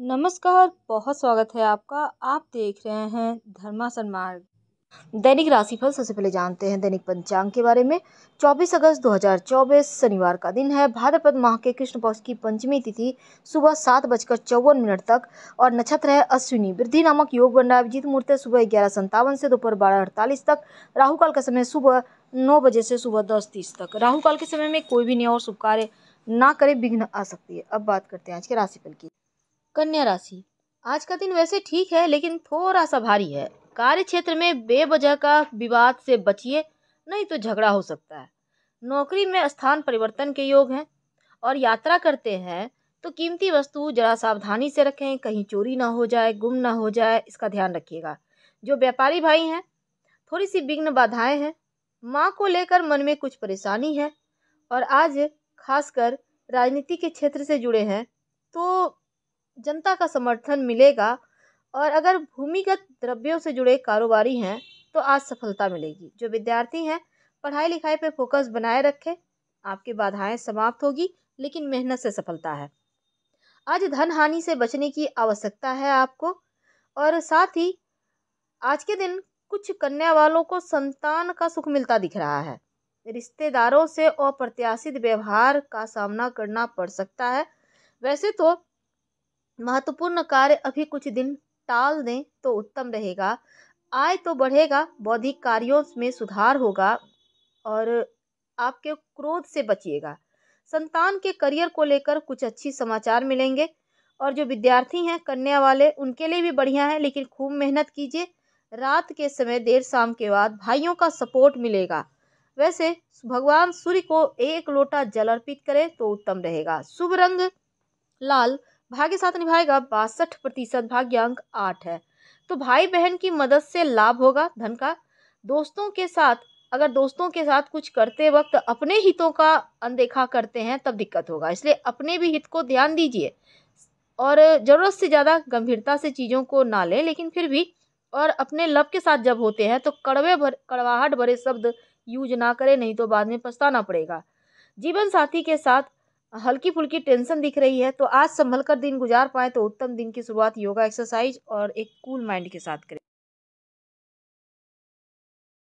नमस्कार बहुत स्वागत है आपका आप देख रहे हैं धर्मासन मार्ग दैनिक राशिफल सबसे पहले जानते हैं दैनिक पंचांग के बारे में 24 अगस्त 2024 शनिवार का दिन है भाद्रपद माह के कृष्ण पक्ष की पंचमी तिथि सुबह सात बजकर चौवन मिनट तक और नक्षत्र है अश्विनी वृद्धि नामक योग बन रहा है अभिजीत मुहूर्त सुबह ग्यारह संतावन से दोपहर बारह अड़तालीस तक राहुकाल का समय सुबह नौ बजे से सुबह दस तीस तक राहुकाल के समय में कोई भी नया और शुभ कार्य ना करे विघ्न आ सकती है अब बात करते हैं आज के राशिफल की कन्या राशि आज का दिन वैसे ठीक है लेकिन थोड़ा सा भारी है कार्य क्षेत्र में बेवजह का विवाद से बचिए नहीं तो झगड़ा हो सकता है नौकरी में स्थान परिवर्तन के योग हैं और यात्रा करते हैं तो कीमती वस्तु जरा सावधानी से रखें कहीं चोरी ना हो जाए गुम ना हो जाए इसका ध्यान रखिएगा जो व्यापारी भाई हैं थोड़ी सी विघ्न बाधाएं हैं माँ को लेकर मन में कुछ परेशानी है और आज खासकर राजनीति के क्षेत्र से जुड़े हैं तो जनता का समर्थन मिलेगा और अगर भूमिगत द्रव्यों से जुड़े कारोबारी हैं तो आज सफलता मिलेगी जो विद्यार्थी हैं पढ़ाई लिखाई पर फोकस बनाए रखें आपकी बाधाएं समाप्त होगी लेकिन मेहनत से सफलता है आज धन हानि से बचने की आवश्यकता है आपको और साथ ही आज के दिन कुछ कन्या वालों को संतान का सुख मिलता दिख रहा है रिश्तेदारों से अप्रत्याशित व्यवहार का सामना करना पड़ सकता है वैसे तो महत्वपूर्ण कार्य अभी कुछ दिन टाल दें तो उत्तम रहेगा आय तो बढ़ेगा बौद्धिक कार्यों में सुधार होगा और आपके क्रोध से बचिएगा संतान के करियर को लेकर कुछ अच्छी समाचार मिलेंगे और जो विद्यार्थी हैं कन्या वाले उनके लिए भी बढ़िया है लेकिन खूब मेहनत कीजिए रात के समय देर शाम के बाद भाइयों का सपोर्ट मिलेगा वैसे भगवान सूर्य को एक लोटा जल अर्पित करें तो उत्तम रहेगा शुभ रंग लाल भाग्य साथ निभाएगा बासठ प्रतिशत भाग्य अंक आठ है तो भाई बहन की मदद से लाभ होगा धन का दोस्तों के साथ अगर दोस्तों के साथ कुछ करते वक्त अपने हितों का अनदेखा करते हैं तब दिक्कत होगा इसलिए अपने भी हित को ध्यान दीजिए और ज़रूरत से ज़्यादा गंभीरता से चीज़ों को ना लें लेकिन फिर भी और अपने लव के साथ जब होते हैं तो कड़वे भर कड़वाहट भरे शब्द यूज ना करें नहीं तो बाद में पछताना पड़ेगा जीवन साथी के साथ हल्की फुल्की टेंशन दिख रही है तो आज संभल कर दिन गुजार पाए तो उत्तम दिन की शुरुआत योगा एक्सरसाइज और एक कूल माइंड के साथ करें